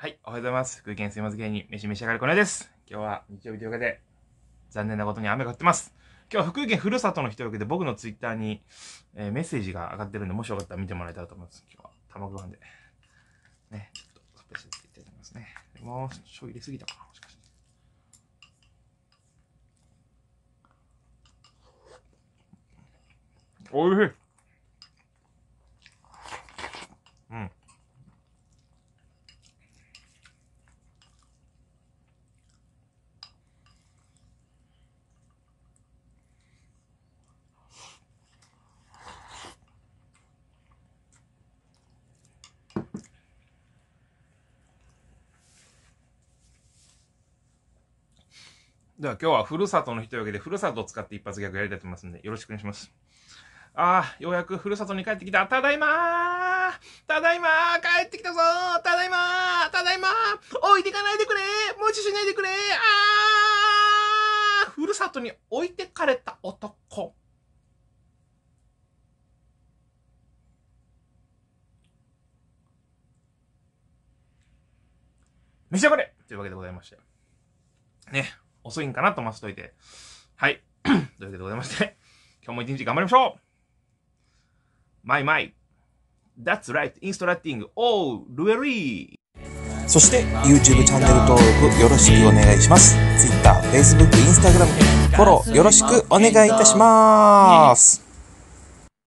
はい、おはようございます。福井県すいません芸人、飯召し上がるこねです。今日は日曜日というわけで、残念なことに雨が降ってます。今日は福井県ふるさとの日というけで、僕のツイッターに、えー、メッセージが上がってるんで、もしよかったら見てもらえたらと思います。今日は卵ご飯で。ね、ちょっとスペシャルいただきますね。もう、醤油入れすぎたかな、もしかして。おいしいでは今日はふるさとの日というわけで、ふるさとを使って一発ギャグやりたいと思いますんで、よろしくお願いします。ああ、ようやくふるさとに帰ってきた。ただいまただいま帰ってきたぞただいまただいま置いてかないでくれ無視しないでくれああふるさとに置いてかれた男。召し上がれというわけでございまして。ね、遅いんかなと思わせといて。はい。というわけでございまして、今日も一日頑張りましょうマイマイ That's right, インストラ u ティング g all j e r そして YouTube チャンネル登録よろしくお願いします。Twitter、Facebook、Instagram、フォローよろしくお願いいたします。